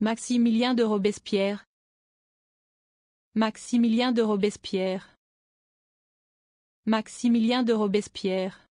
Maximilien de Robespierre Maximilien de Robespierre Maximilien de Robespierre